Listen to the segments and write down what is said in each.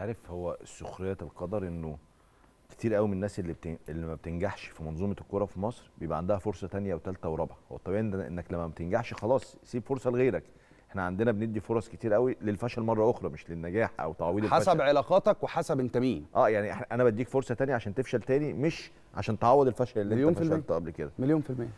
عارف هو سخريه القدر انه كتير قوي من الناس اللي بتن... اللي ما بتنجحش في منظومه الكوره في مصر بيبقى عندها فرصه تانية وثالثه ورابعه هو طبيعي انك لما ما بتنجحش خلاص سيب فرصه لغيرك احنا عندنا بندي فرص كتير قوي للفشل مره اخرى مش للنجاح او تعويض الفشل حسب علاقاتك وحسب انت مين اه يعني انا بديك فرصه تانية عشان تفشل تاني مش عشان تعوض الفشل اللي انت فشلته قبل كده مليون في المية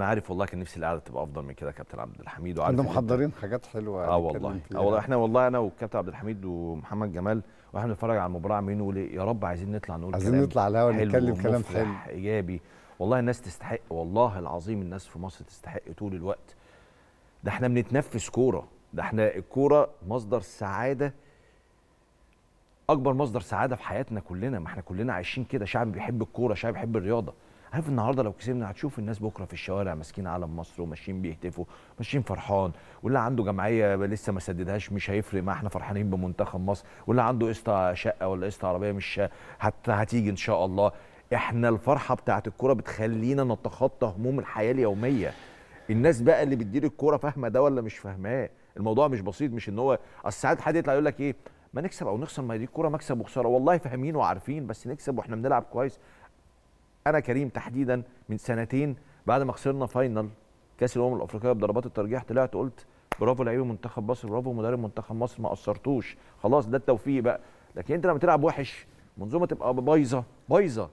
انا عارف والله كان نفسي القعده تبقى افضل من كده يا كابتن عبد الحميد وعارف احنا محضرين حاجات حلوه اه والله اه والله احنا والله انا والكابتن عبد الحميد ومحمد جمال واحنا بنتفرج على المباراه عاملين نقول إيه، يا رب عايزين نطلع نقول عايزين كلام نطلع الهوا نتكلم كلام حلو ايجابي والله الناس تستحق والله العظيم الناس في مصر تستحق طول الوقت ده احنا بنتنفس كوره ده احنا الكوره مصدر سعاده اكبر مصدر سعاده في حياتنا كلنا ما احنا كلنا عايشين كده شعب بيحب الكوره شعب بيحب الرياضه عارف النهارده لو كسبنا هتشوف الناس بكره في الشوارع ماسكين علم مصر وماشيين بيهتفوا ماشيين فرحان واللي عنده جمعيه لسه ما سددهاش مش هيفرق ما احنا فرحانين بمنتخب مصر واللي عنده قسط شقه ولا قسط عربيه مش حتى هتيجي ان شاء الله احنا الفرحه بتاعت الكوره بتخلينا نتخطى هموم الحياه اليوميه الناس بقى اللي بتدير الكوره فاهمه ده ولا مش فاهماه الموضوع مش بسيط مش ان هو اصل ساعات حد يطلع يقول لك ايه ما نكسب او نخسر ما دي الكوره مكسب وخساره والله فاهمين وعارفين بس نكسب واحنا بنلعب كويس انا كريم تحديدا من سنتين بعد ما خسرنا فاينل كاس الامم الافريقيه بضربات الترجيح طلعت قلت برافو لعيبه منتخب مصر برافو مدرب منتخب مصر ما قصرتوش خلاص ده التوفيق بقى لكن انت لما تلعب وحش منظومه تبقى بايظه بايظه